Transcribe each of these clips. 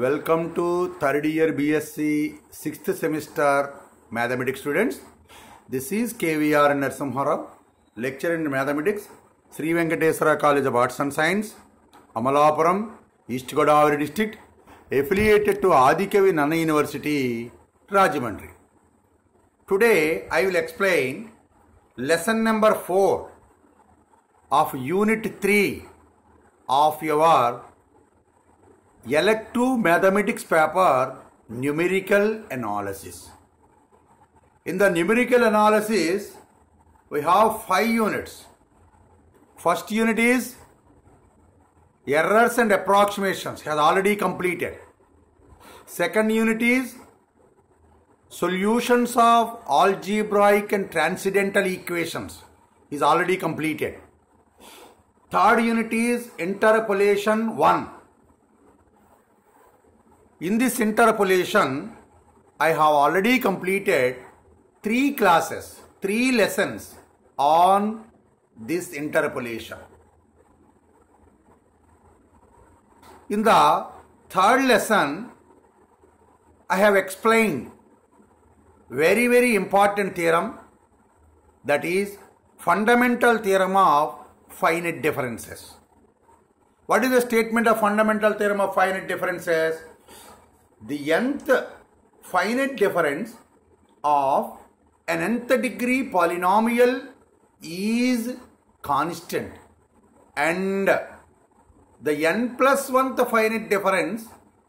Welcome to third year BSc sixth semester mathematics students. This is KVR Narsimhara, lecture in mathematics Sri Venkateswara College of Arts and Science Amalapuram East Godavari district affiliated to Adikavi Nana University Rajahmundry. Today I will explain lesson number 4 of unit 3 of your Elective Mathematics paper Numerical Analysis. In the numerical analysis, we have five units. First unit is errors and approximations has already completed. Second unit is solutions of algebraic and transcendental equations is already completed. Third unit is interpolation 1 in this interpolation, I have already completed three classes, three lessons on this interpolation. In the third lesson, I have explained very very important theorem that is fundamental theorem of finite differences. What is the statement of fundamental theorem of finite differences? the nth finite difference of an nth degree polynomial is constant and the n plus 1th finite difference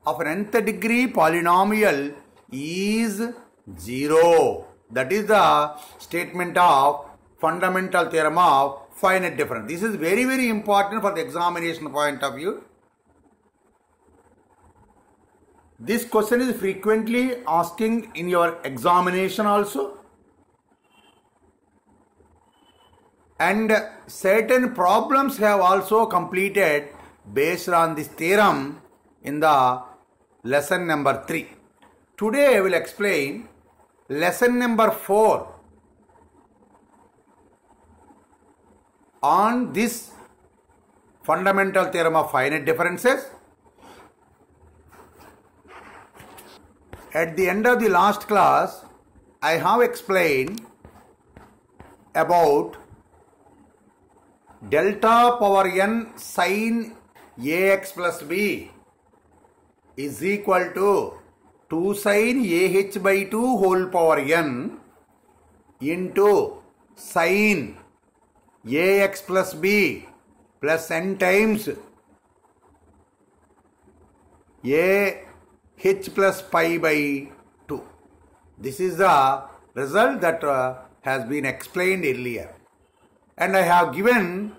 of an nth degree polynomial is 0. That is the statement of fundamental theorem of finite difference. This is very very important for the examination point of view. This question is frequently asking in your examination also. And certain problems have also completed based on this theorem in the lesson number 3. Today I will explain lesson number 4 on this fundamental theorem of finite differences At the end of the last class, I have explained about delta power n sine ax plus b is equal to 2 sine ah by 2 whole power n into sine ax plus b plus n times a h plus pi by 2. This is the result that uh, has been explained earlier. And I have given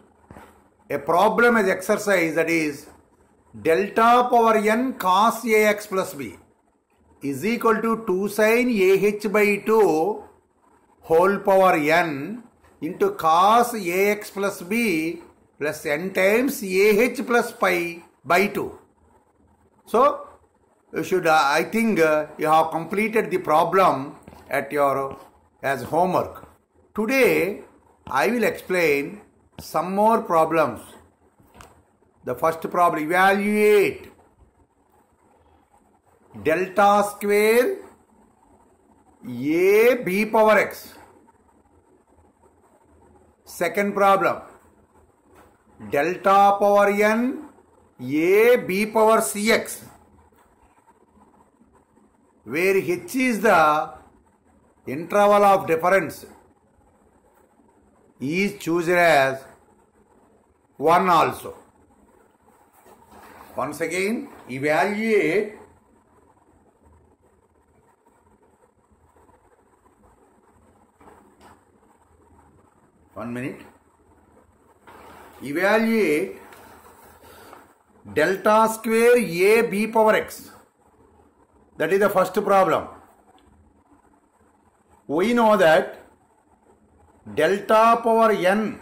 a problem as exercise that is delta power n cos ax plus b is equal to 2 sin ah by 2 whole power n into cos ax plus b plus n times ah plus pi by 2. So, should, uh, I think, uh, you have completed the problem at your as homework. Today, I will explain some more problems. The first problem, evaluate delta square a b power x. Second problem, delta power n a b power cx. where h is the interval of difference is chosen as 1 also. Once again, evaluate one minute evaluate delta square a b power x That is the first problem. We know that delta power n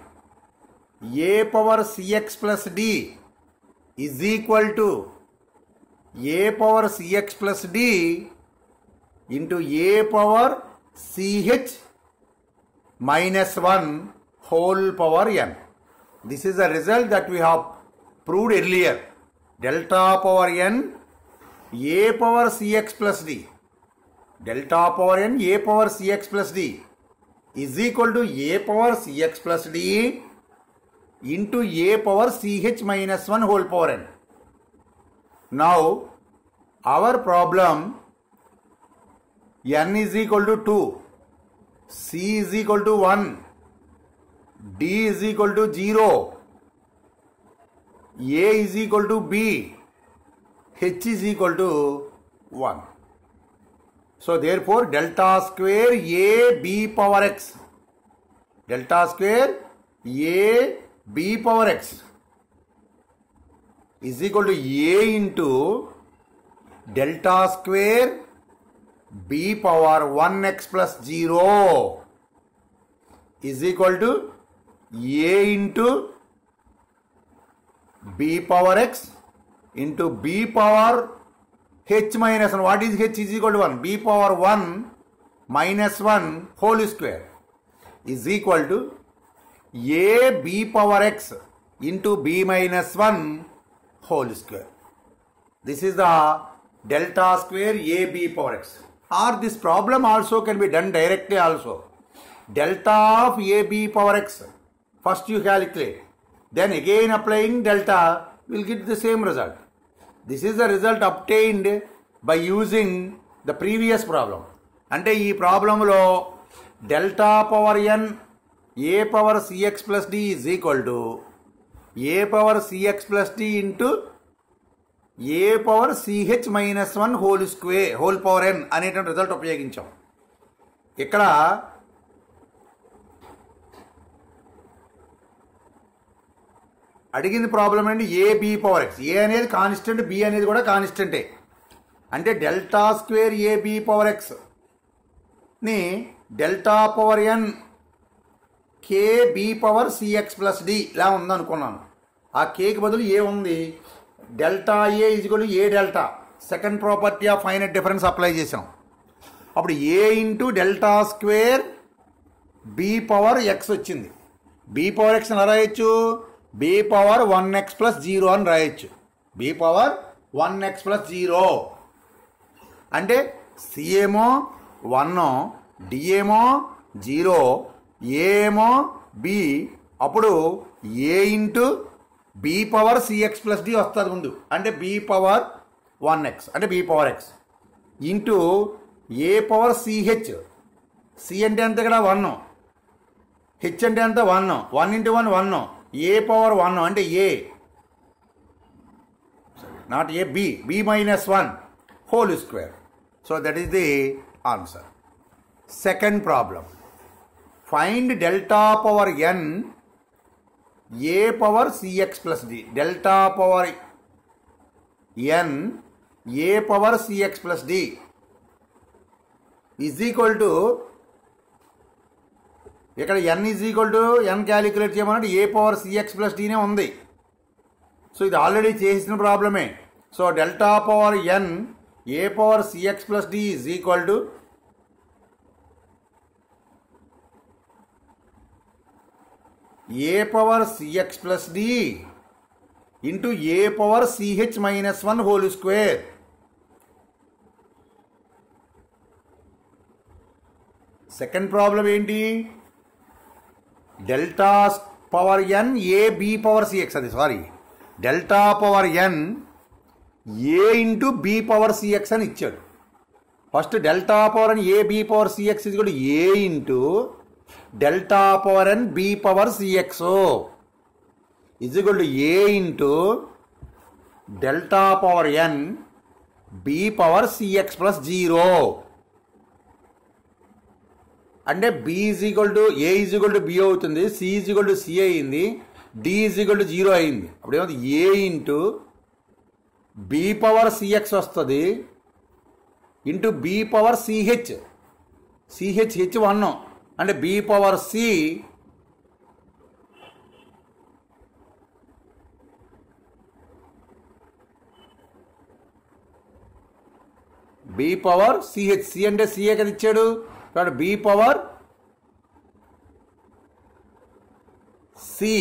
a power cx plus d is equal to a power cx plus d into a power ch minus 1 whole power n. This is the result that we have proved earlier. Delta power n A power C X plus D delta power N A power C X plus D is equal to A power C X plus D into A power C H minus one whole power N now our problem N is equal to two C is equal to one D is equal to zero A is equal to B h is equal to 1. So therefore delta square a b power x delta square a b power x is equal to a into delta square b power 1x plus 0 is equal to a into b power x into b power h minus 1. What is h is equal to 1? b power 1 minus 1 whole square is equal to a b power x into b minus 1 whole square. This is the delta square a b power x. Or this problem also can be done directly also. Delta of a b power x. First you calculate. Then again applying delta will get the same result. This is the result obtained by using the previous problem అంటే ఈ ప్రాబ్లంలో delta power N A power C X plus D is equal to A power C X plus D into A power C H minus one whole square whole power N అనేటువంటి result ఉపయోగించాం ఇక్కడ అడిగింది problem ఏంటి A B power X A అనేది constant B అనేది కూడా కాన్స్టెంటే అంటే delta square A B power X ని delta power N K B power C X plus D ఇలా ఉందనుకున్నాను ఆ కేకి బదులు ఏ ఉంది delta A is equal A delta second property of finite difference apply చేసాం అప్పుడు A into delta square B power X వచ్చింది బి పవర్ ఎక్స్ ఎలా రాయొచ్చు B power one X plus zero అని రాయొచ్చు B power one X plus zero అంటే C one D zero ఏమో B అప్పుడు A into B power C X plus D వస్తుంది ముందు అంటే బి పవర్ వన్ ఎక్స్ అంటే B power X into A power C H C అంటే అంత ఇక్కడ వన్ హెచ్ అంటే ఎంత one one into one one A power one అంటే A not A B B minus one whole square so that is the answer second problem find delta power N A power C X plus D delta power N A power C X plus D is equal to ఇక్కడ ఎన్ is equal to N calculate చేయమంటే A power C X plus డీనే ఉంది so ఇది already చేసిన ప్రాబ్లమే so delta power N A power C X plus D is equal to A power C X plus D into A power C H minus one whole square second problem ఏంటి delta power n a b power cx sorry delta power n a * b power cx అని ఇచ్చాడు first delta power n a b power cx = a * delta power n b power cx = a * delta power n b power cx + 0 అంటే B is equal to A is equal to B అవుతుంది C is equal to C అయింది D is equal to zero అయింది అప్పుడు ఏమవుతుంది A into B power C X వస్తుంది into B power C H C H H one అంటే B power C B power C H C అంటే CA కదా ఇచ్చాడు तो B power C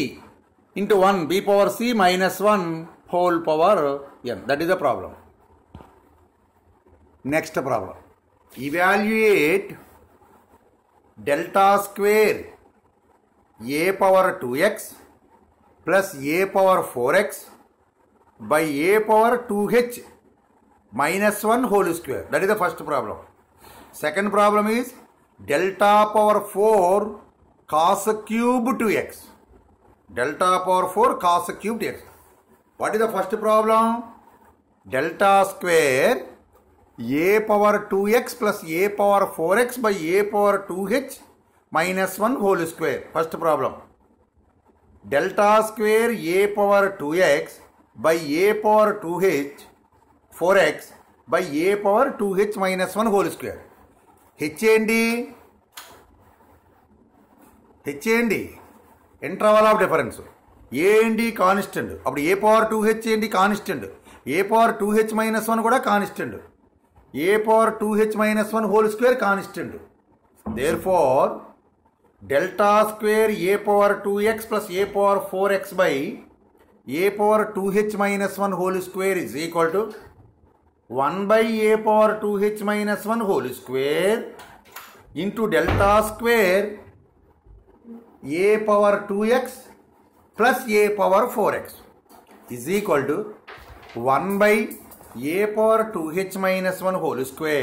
into one B power C minus one whole power N that is a problem next problem evaluate delta square A power two x plus A power four X by A power two H minus one whole square that is the first problem second problem is delta power 4 cos cube to x. Delta power 4 cos cube to x. What is the first problem? Delta square a power 2x plus a power 4x by a power 2h minus 1 whole square. First problem. Delta square a power 2x by a power 2h 4x by a power 2h minus 1 whole square. H and H and interval of difference A and constant అప్పుడు A power two H ఏంటి constant A power two H minus one కూడా constant A power two H minus one whole square constant therefore delta square A power two X plus A power four X by A power two H minus one whole square is equal to one by A power two H minus one whole square into delta square A power two x plus A power four X is equal to one by A power two H minus one whole square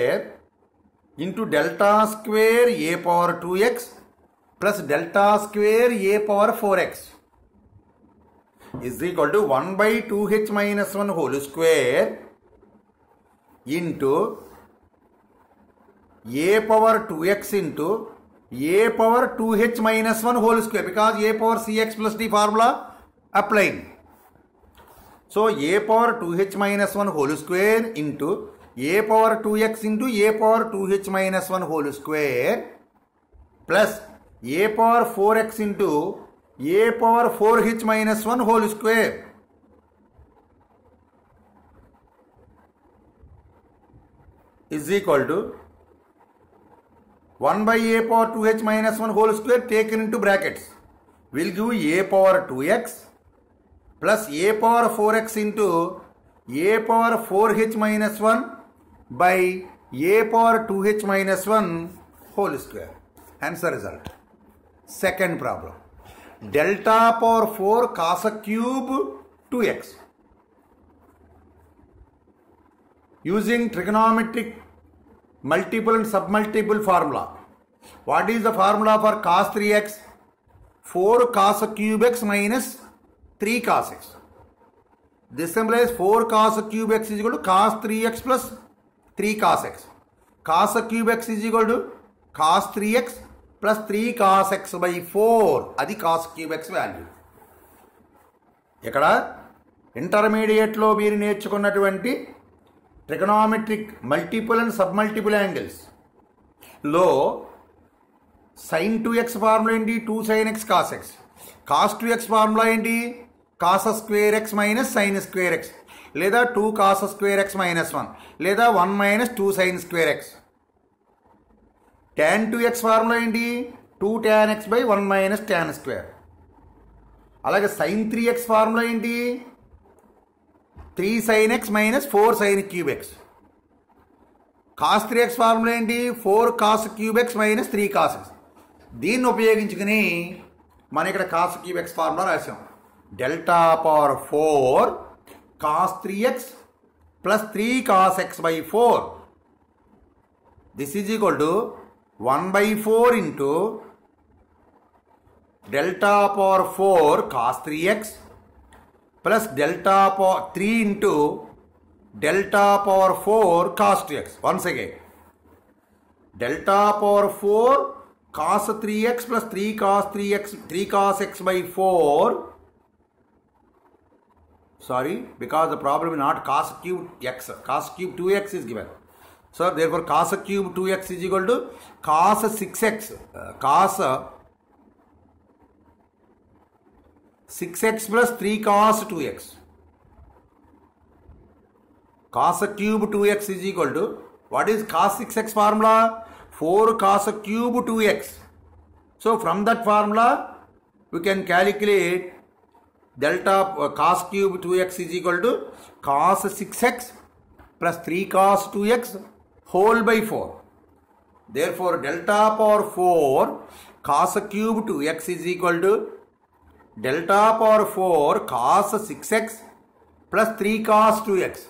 into delta square A power two x plus delta square A power four X is equal to one by two H minus one whole square into A power two X into A power two H minus one whole square because A power C X plus D formula applying so A power two H minus one whole square into A power two X into A power two H minus one whole square plus A power four X into A power four H minus one whole square is equal to 1 by a power 2h minus 1 whole square taken into brackets will give a power 2x plus a power 4x into a power 4h minus 1 by a power 2h minus 1 whole square. Answer result. Second problem. Delta power 4 cos cube 2x. using trigonometric multiple and submultiple formula. What is the formula for cos 3x? 4 cos cube x minus 3 cos x. This implies 4 cos cube x is equal to cos 3x plus 3 cos x. Cos cube x is equal to cos 3x plus 3 cos x by 4. అది cos cube x value ఇక్కడ ఇంటర్మీడియట్లో మీరు నేర్చుకున్నటువంటి trigonometric multiple and sub multiple angles లో sine two x formula ఏంటి two sine x cos x cos two x formula ఏంటి cos square x minus sine square x లేదా two cos square x minus one లేదా one minus two sine square x tan two x formula ఏంటి two tan x by one minus tan square అలాగే sine three x formula ఏంటి three sine x minus four sine cube x cos three x formula ఏంటి four cos cube x minus three cos x దీన్ని ఉపయోగించుకుని మనం ఇక్కడ cos cube x formula రాసాం delta power four cos three x plus three cos x by four this is equal to one by four into delta power four cos three x plus delta power three into delta power four cos x one से delta power four cos three x plus three cos three x three cos x by four sorry because the problem is not cos cube x cos cube two x is given sir therefore cube two x is equal to cos six x cos 6x plus 3 cos 2x. Cos cube 2x is equal to what is cos 6x formula? 4 cos cube 2x. So from that formula we can calculate delta uh, cos cube 2x is equal to cos 6x plus 3 cos 2x whole by 4. Therefore delta power 4 cos cube 2x is equal to delta power 4 cos 6x plus 3 cos 2x.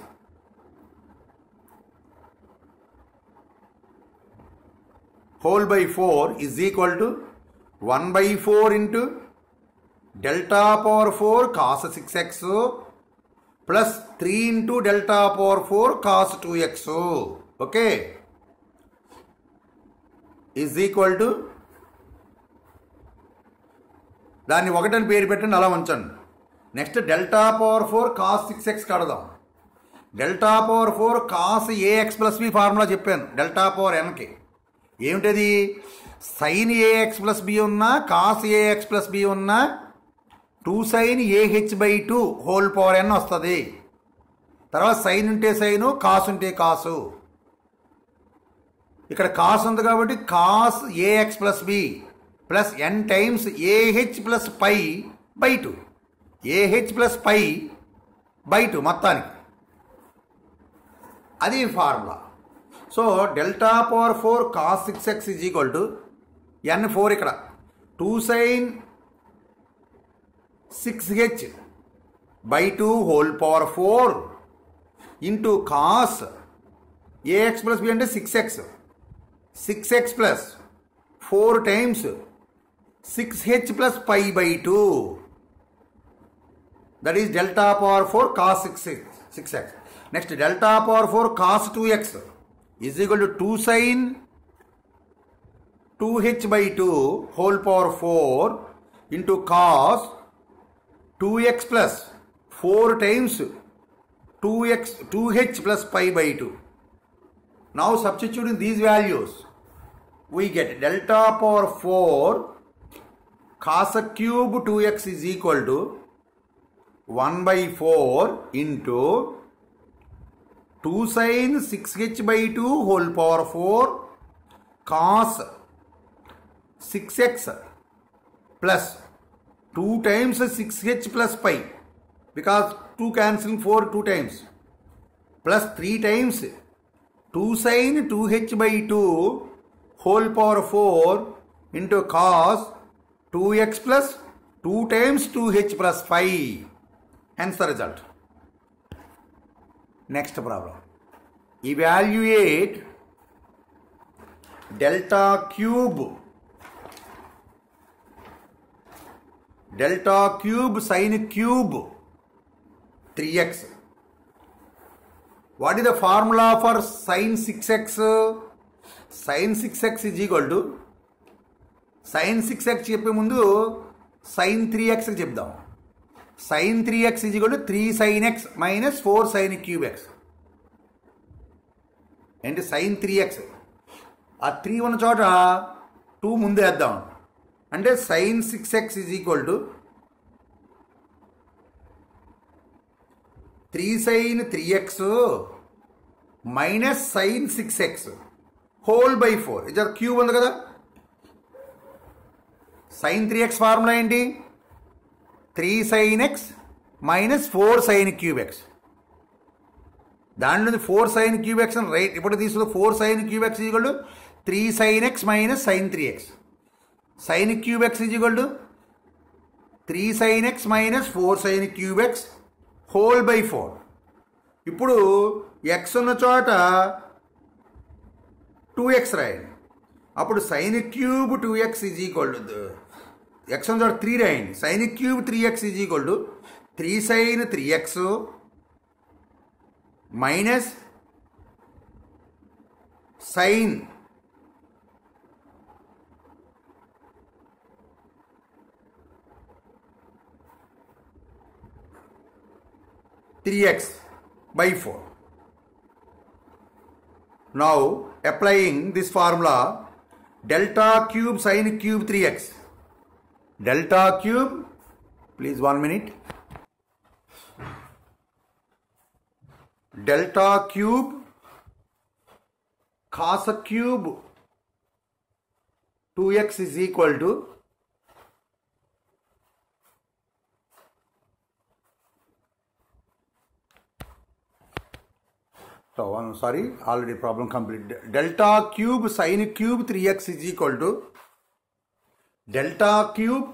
Whole by 4 is equal to 1 by 4 into delta power 4 cos 6x plus 3 into delta power 4 cos 2x. Okay. Is equal to దాన్ని ఒకటని పేరు పెట్టండి అలా ఉంచండి next delta power four cos six x కడదాం delta power four cos a x plus b formula చెప్పాను delta power ఎన్కి ఏమిటది సైన్ ఏఎక్స్ ప్లస్ బి ఉన్నా కాస్ ఏఎక్స్ ప్లస్ బి ఉన్నా two sine a h by two whole power n వస్తుంది తర్వాత sign ఉంటే sign cos ఉంటే కాసు ఇక్కడ కాస్ ఉంది కాబట్టి cos a x plus b plus n times a h plus pi by two a h plus pi by two మొత్తానికి అది formula so delta power four cos six x is equal to n four ఇక్కడ two sine six h by two whole power four into cos a x plus b అంటే six x six x plus four times 6h plus pi by 2. That is delta power 4 cos x Next delta power 4 cos 2x is equal to 2 sin 2h by 2 whole power 4 into cos 2x plus 4 times 2x 2h plus pi by 2. Now substituting these values we get delta power 4 cos cube 2x is equal to 1 by 4 into 2 sin 6h by 2 whole power 4 cos 6x plus 2 times 6h plus pi because 2 cancelling 4 2 times plus 3 times 2 sin 2h by 2 whole power 4 into cos two x plus two time two h plus five hence the result next problem evaluate delta cube delta cube sine cube three x what is the formula for sine six x sine six x is equal to sine six x చెప్పే ముందు sine three x చెప్దాం sine three x ఇది కూడా three sine x minus four sine cube x ఏంటి sine three x ఆ three ఉన్న చోట two ముందు వేద్దాం అంటే sine six x is equal to three sine three x minus sine six x whole by four ఇది క్యూబ్ ఉంది కదా సైన్ త్రీ ఎక్స్ ఫార్ములా ఏంటి three sine x minus four sine cube x దాంట్లో ఫోర్ సైన్ క్యూబెక్స్ అని right ఇప్పుడు తీసుకుందాం four sine cube x equal three sine x minus sine three x sine cube x equal three sine x minus four sine cube x whole by four ఇప్పుడు x ఉన్న చోట two x రాయండి అప్పుడు sine cube two x is equal to x three रही sine cube three x is equal to three sine three x minus sine three x by four now applying this formula delta cube sine cube three x delta cube, please one minute, delta cube, cos cube 2x is equal to So I'm sorry, already problem complete. Delta cube sine cube 3x is equal to delta cube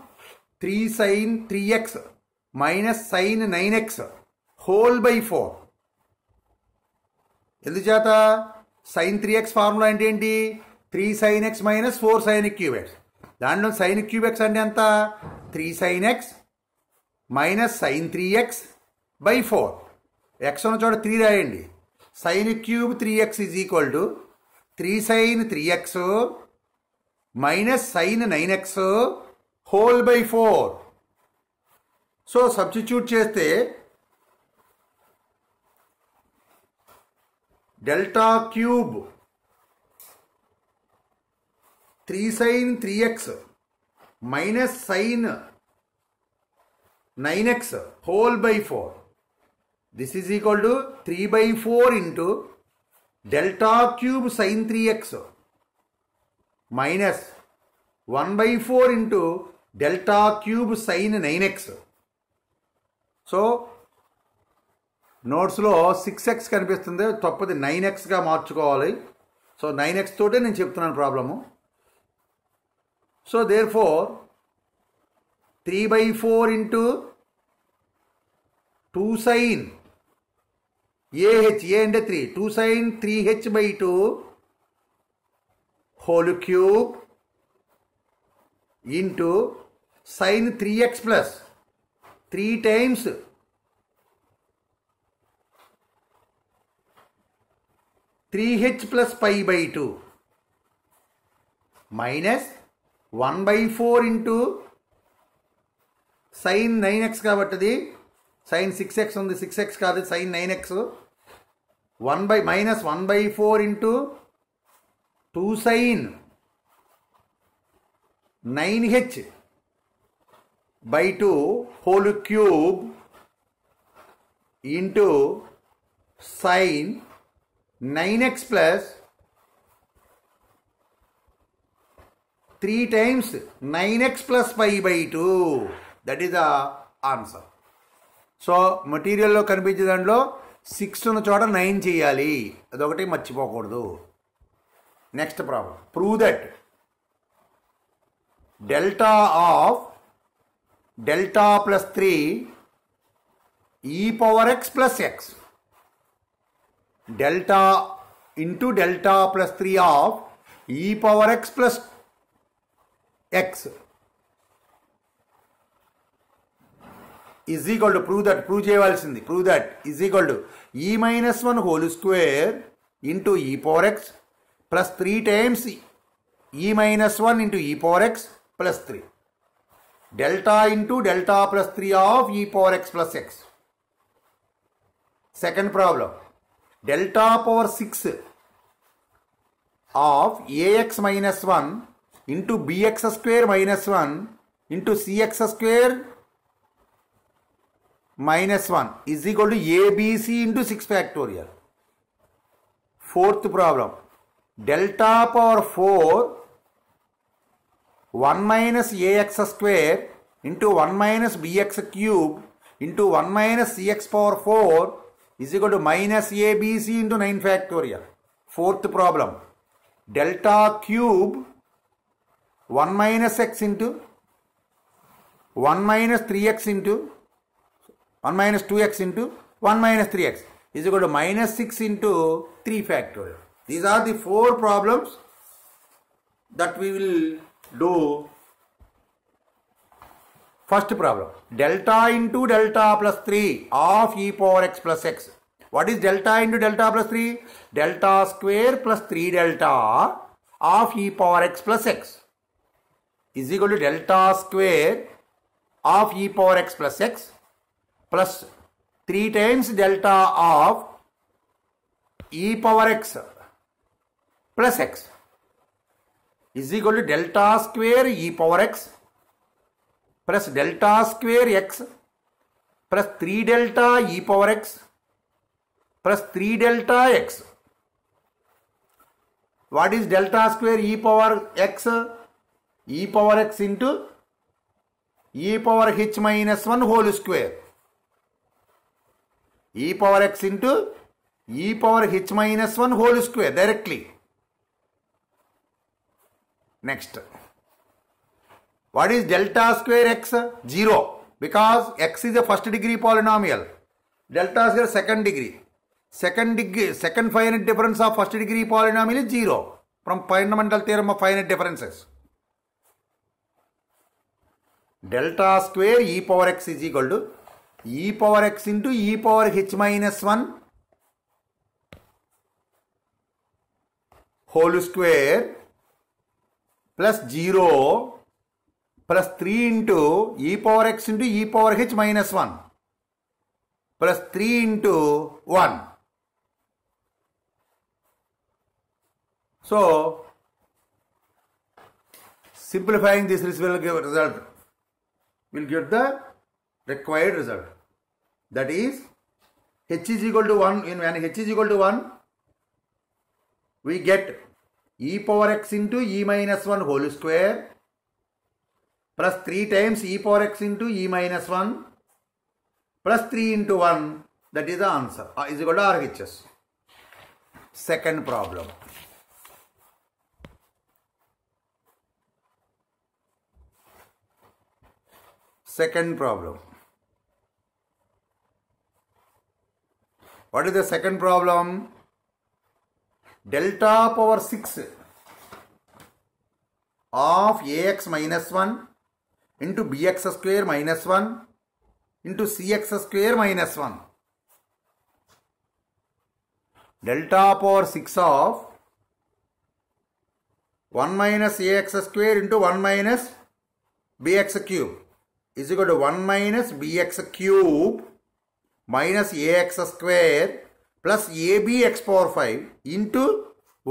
three sine three x minus sine nine x whole by four ఎందుచేత sine three x formula అంటే ఏంటి three sine x minus four sine cube x దాంట్లో sine cube x అంటే ఎంత three sine x minus sine three x by four x ఉన్న చోట three రాయండి sine cube three x is equal to three sine three x minus sine nine x whole by four so substitute చేస్తే delta cube three sine three x minus sine nine x whole by four this is equal to three by four into delta cube sine three x minus one by four into delta cube sine nine x so నోట్స్లో six x కనిపిస్తుంది తప్పది nine ఎక్స్గా మార్చుకోవాలి so nine X తోటే నేను చెప్తున్నాను problem so therefore three by four into two sine a h a అంటే three two sine three h by two whole cube into sine three x plus three times three h plus pi by two minus one by four into sine nine x కాబట్టి sine six x ఉంది six x కాదు sine nine x one by minus one by four into two sine nine h by two whole cube into sine nine x plus three times nine x plus five by two that is the answer so మెటీరియల్లో కనిపించే దాంట్లో six ఉన్న చోట nine చేయాలి అదొకటి మర్చిపోకూడదు next problem prove that delta of delta plus three e power x plus x delta into delta plus three of e power x plus x is equal to prove that prove చేయవలసింది prove that is equal to e minus one whole square into e power x plus 3 times e minus 1 into e power x plus 3 delta into delta plus 3 of e power x plus x. Second problem delta power 6 of ax minus 1 into bx square minus 1 into cx square minus 1 is equal to abc into 6 factorial. Fourth problem delta power 4 1 minus ax square into 1 minus bx cube into 1 minus cx power 4 is equal to minus abc into 9 factorial. Fourth problem. Delta cube 1 minus x into 1 minus 3x into 1 minus 2x into 1 minus 3x is equal to minus 6 into 3 factorial. These are the four problems that we will do. First problem, delta into delta plus 3 of e power x plus x. What is delta into delta plus 3? Delta square plus 3 delta of e power x plus x is equal to delta square of e power x plus x plus 3 times delta of e power x plus x is equal to delta square e power x plus delta square x plus three delta e power x plus three delta x what is delta square e power x e power x into power h minus one whole whole e power x into power h minus one whole square directly next what is delta square x zero because x is a first degree polynomial delta square second degree second degree second finite difference of first degree polynomial is zero from fundamental theorem of finite differences delta square e power x is equal to e power X into e power h minus one whole square plus 0 plus 3 into e power x into e power h minus 1 plus 3 into 1. So, simplifying this will give result will get the required result. That is h is equal to 1 in when h is equal to 1 we get e power x into e minus 1 whole square plus 3 times e power x into e minus 1 plus 3 into 1 that is the answer uh, is equal to RHS. Second problem. Second problem. What is the second problem? Delta power six of x minus one into b x square minus one into c x square minus one delta power six of one minus x square into one minus b x cube is one minus b x cube minus x square plus AB x power 5 into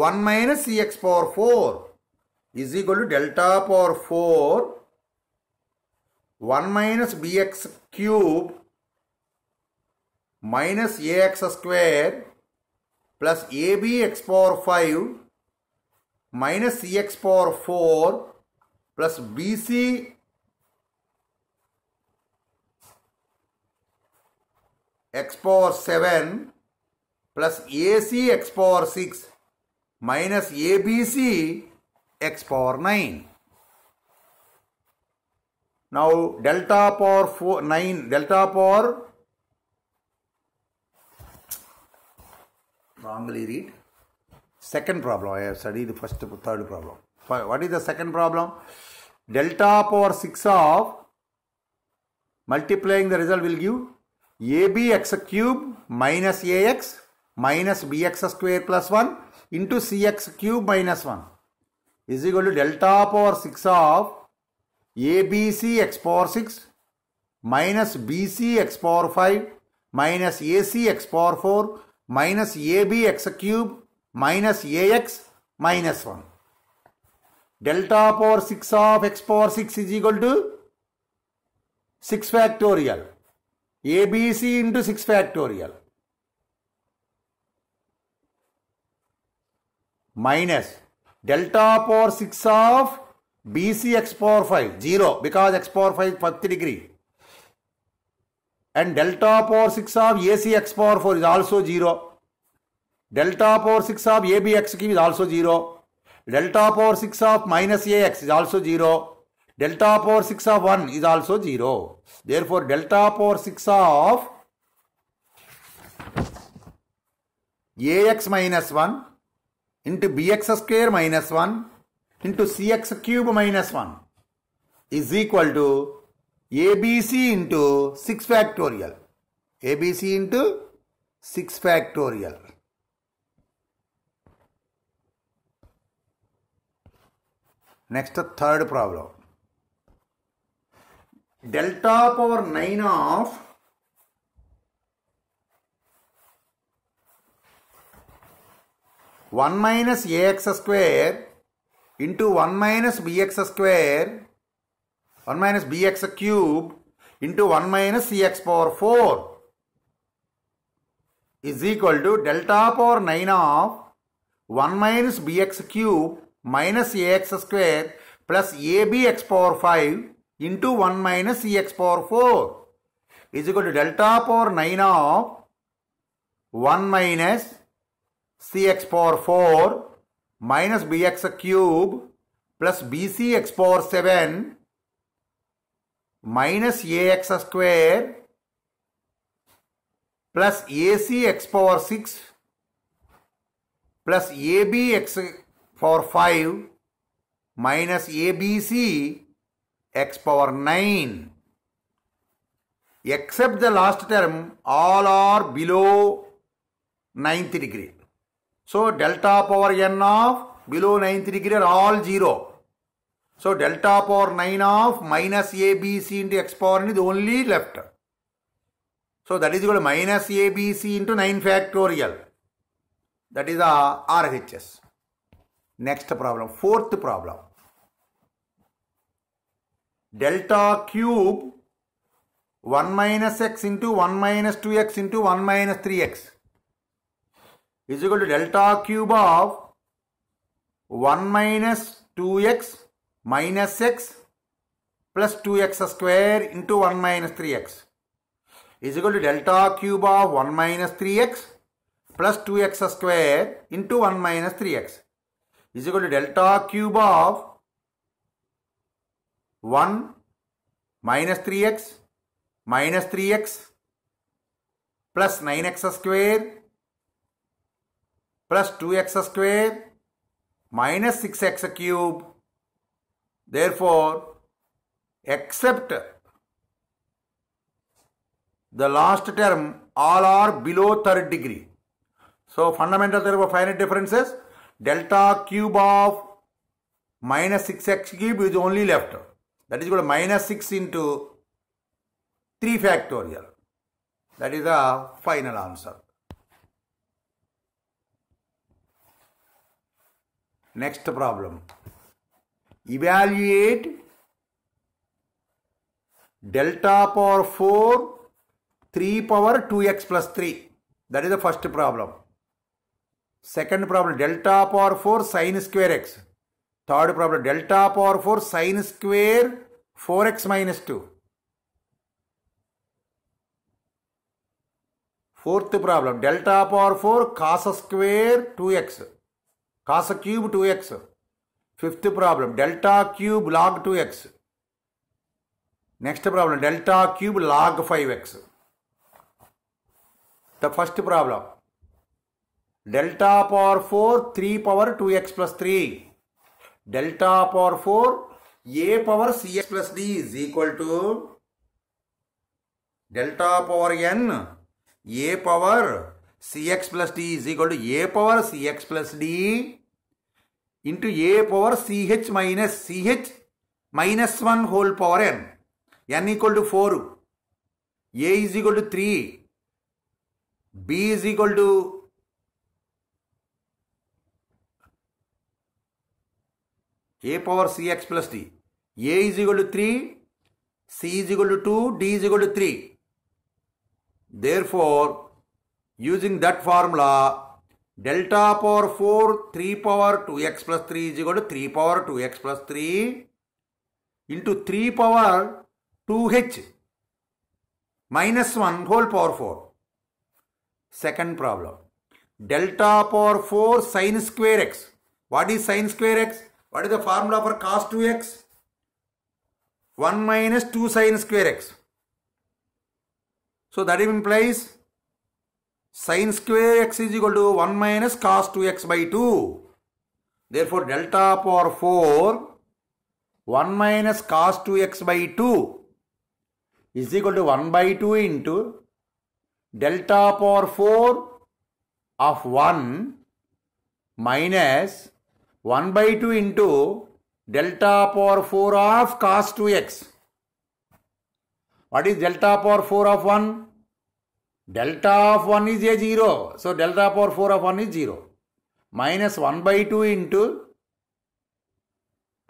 1 minus Cx power 4 is equal to delta power 4 1 minus Bx cube minus Ax square plus AB x power 5 minus Cx power 4 plus BC x power 7 plus AC c x power six minus a b c x power nine now delta power four nine delta power wrongly read second problem I study the first third problem what is the second problem delta power six of multiplying the result will give a b x cube minus a x minus bx square plus 1 into cx cube minus 1 is equal to delta power 6 of abc x power 6 minus bc x power 5 minus ac x power 4 minus ab x cube minus ax minus 1. Delta power 6 of x power 6 is equal to 6 factorial. abc into 6 factorial. minus delta power 6 of BC x power 5, zero because x power 5 is 1st degree. And delta power 6 of AC x power 4 is also zero Delta power 6 of AB x cube is also zero Delta power 6 of minus AX is also zero Delta power 6 of 1 is also zero Therefore, delta power 6 of AX minus 1 into bx square minus 1 into cx cube minus 1 is equal to abc into 6 factorial. abc into 6 factorial. Next, third problem. Delta power 9 of 1 minus ax square into 1 minus bx square 1 minus bx cube into 1 minus cx power 4 is equal to delta power 9 of 1 minus bx cube minus ax square plus abx power 5 into 1 minus cx power 4 is equal to delta power 9 of 1 minus cx power 4 minus bx cube plus bcx power 7 minus ax square plus acx power 6 plus abx power 5 minus abc x power 9 except the last term all are below 90 degree so delta power n of below 90 degree are all 0. So delta power 9 of minus abc into x power n is only left. So that is equal to minus abc into 9 factorial. That is the RHS. Next problem, fourth problem. Delta cube 1 minus x into 1 minus 2x into 1 minus 3x is equal to delta cube of 1 minus 2x minus x plus 2x square into 1 minus 3x is equal to delta cube of 1 minus 3x plus 2x square into 1 minus 3x is equal to delta cube of 1 minus 3x minus 3x plus 9x square plus 2x square minus 6x cube. Therefore, except the last term, all are below third degree. So, fundamental theorem of finite differences, delta cube of minus 6x cube is only left. That is equal to minus 6 into 3 factorial. That is the final answer. Next problem. Evaluate delta power 4 3 power 2x plus 3. That is the first problem. Second problem delta power 4 sine square x. Third problem delta power 4 sine square 4x minus 2. Fourth problem delta power 4 cos square 2x. cos cube 2x. Fifth problem, delta cube log 2x. Next problem, delta cube log 5x. The first problem, delta power 4, 3 power 2x plus 3. Delta power 4, a power cx plus d is equal to delta power n, a power cx plus d is equal to a power cx plus d into a power ch minus ch minus 1 whole power n. n equal to 4. a is equal to 3. b is equal to a power cx plus d. a is equal to 3, c is equal to 2, d is equal to 3. Therefore, Using that formula, delta power 4, 3 power 2x plus 3 is equal to 3 power 2x plus 3 into 3 power 2h minus 1 whole power 4. Second problem. Delta power 4 sine square x. What is sine square x? What is the formula for cos 2x? 1 minus 2 sine square x. So that implies Sin square x is equal to 1 minus cos 2x by 2. Therefore, delta power 4, 1 minus cos 2x by 2 is equal to 1 by 2 into delta power 4 of 1 minus 1 by 2 into delta power 4 of cos 2x. What is delta power 4 of 1? delta of 1 is a 0. So delta power 4 of 1 is 0. Minus 1 by 2 into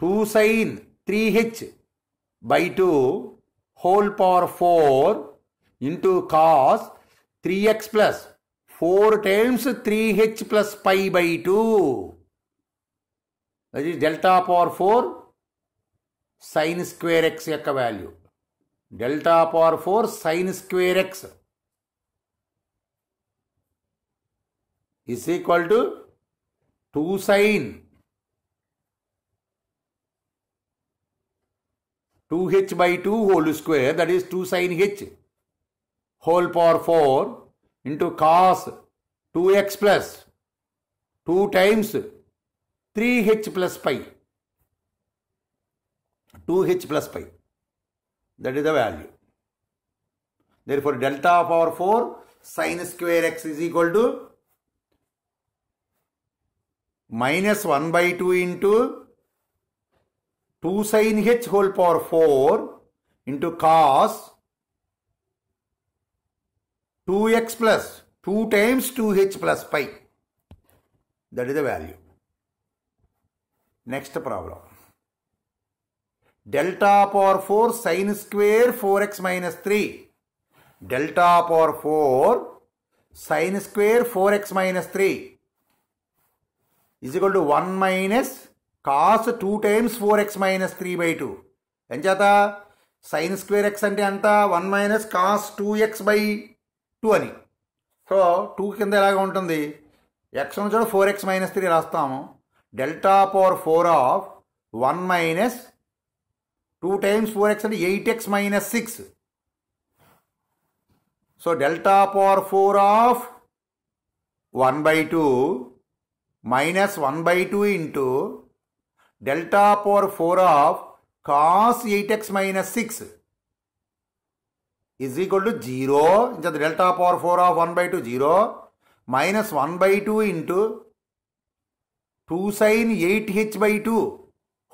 2 sin 3h by 2 whole power 4 into cos 3x plus 4 times 3h plus pi by 2. That is delta power 4 sin square x value. Delta power 4 sin square x. is equal to 2 sin 2h by 2 whole square that is 2 sin h whole power 4 into cos 2x plus 2 times 3h plus pi 2h plus pi that is the value therefore delta power 4 sin square x is equal to minus 1 by 2 into 2 sin h whole power 4 into cos 2x plus 2 times 2h plus pi. That is the value. Next problem. Delta power 4 sine square 4x minus 3. Delta power 4 sine square 4x minus 3. Is equal to one minus cos two times four x minus three by two ఎంచేత sine square x అంటే ఎంత one minus cos two x by two అని so two కింద ఎలాగ ఉంటుంది x నుంచి కూడా four x minus three రాస్తాము delta power four of one minus two times four x అంటే eight x minus six so delta power four of one by two minus 1 by 2 into delta power 4 of cos 8x minus 6 is equal to 0 the delta power 4 of 1 by 2 0 minus 1 by 2 into 2 sin 8h by 2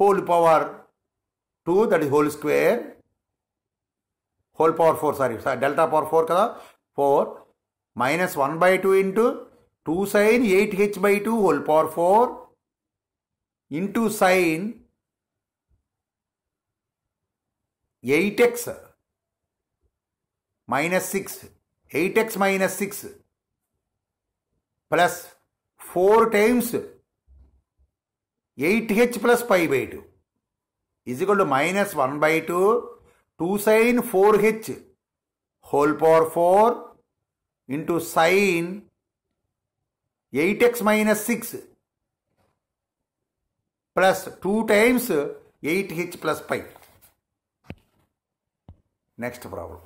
whole power 2 that is whole square whole power 4 sorry delta power 4 kada 4 minus 1 by 2 into 2 sine 8h by 2 whole power 4 into sine 8x minus 6 8x minus 6 plus 4 times 8h plus pi by 2 is equal to minus 1 by 2 2 sine 4h whole power 4 into sine 8x minus 6 plus 2 times 8h plus pi. Next problem.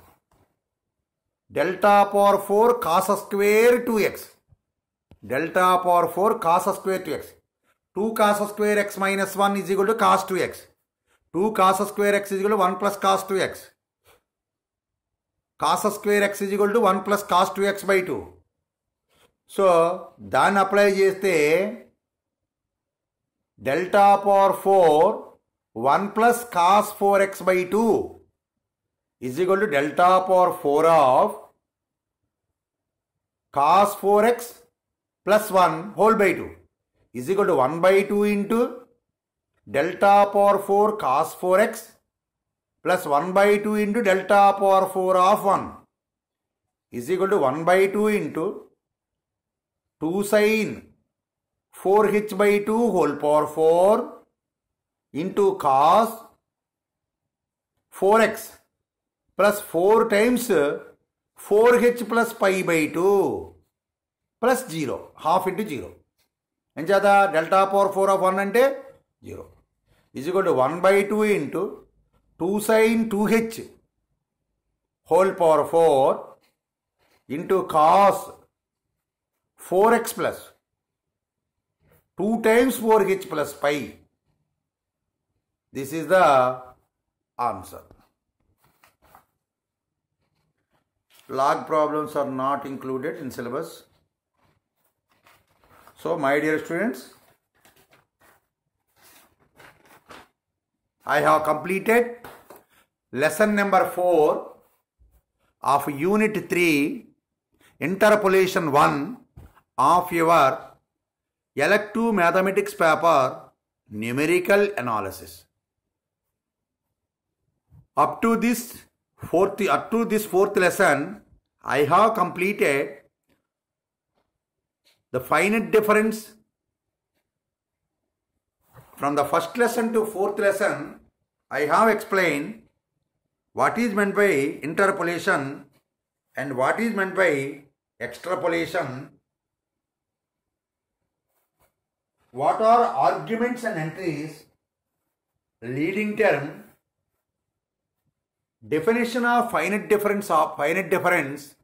Delta power 4 cos square 2x. Delta power 4 cos square 2x. 2 cos square x minus 1 is equal to cos 2x. 2 cos square x is equal to 1 plus cos 2x. Cos square x is equal to 1 plus cos 2x by 2. So దాన్ని apply చేస్తే delta power four one plus cos four X by two is equal to delta power four of cos four x plus one whole by two is equal to one by two into delta power four cos four x plus one by two into delta power four of one is equal to one by two into 2 sin 4h by 2 whole power 4 into cos 4x plus 4 times 4h plus pi by 2 plus 0 half into 0 ఏం చేత delta power four of one అంటే zero is equal to one by two into two sine two h whole power four into cos 4x plus 2 times 4h plus pi. This is the answer. Log problems are not included in syllabus. So, my dear students, I have completed lesson number 4 of unit 3 interpolation 1 of your Elective Mathematics paper Numerical Analysis. Up to this fourth up to this fourth lesson, I have completed the finite difference from the first lesson to fourth lesson. I have explained what is meant by interpolation and what is meant by extrapolation What are arguments and entries? Leading term. Definition of finite difference of finite difference.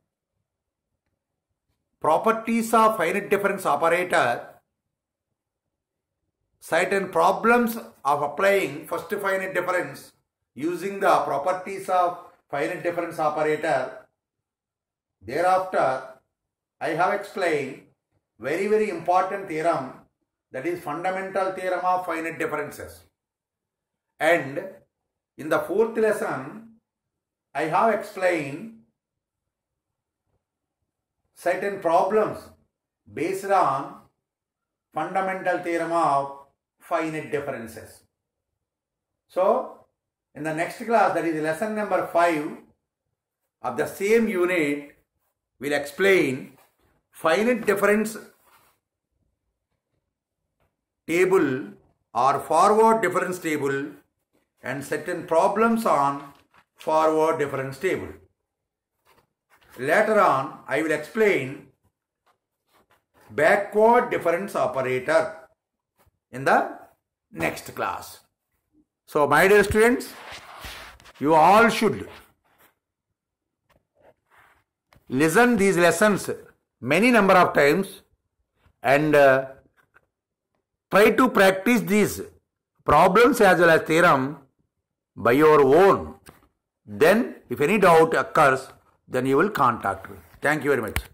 Properties of finite difference operator. Certain problems of applying first finite difference using the properties of finite difference operator. Thereafter, I have explained very very important theorem that is fundamental theorem of finite differences. And in the fourth lesson, I have explained certain problems based on fundamental theorem of finite differences. So, in the next class, that is lesson number 5 of the same unit, will explain finite difference table or forward difference table and certain problems on forward difference table. Later on, I will explain backward difference operator in the next class. So, my dear students, you all should listen these lessons many number of times and uh, Try to practice these problems as well as theorem by your own. Then if any doubt occurs, then you will contact me. Thank you very much.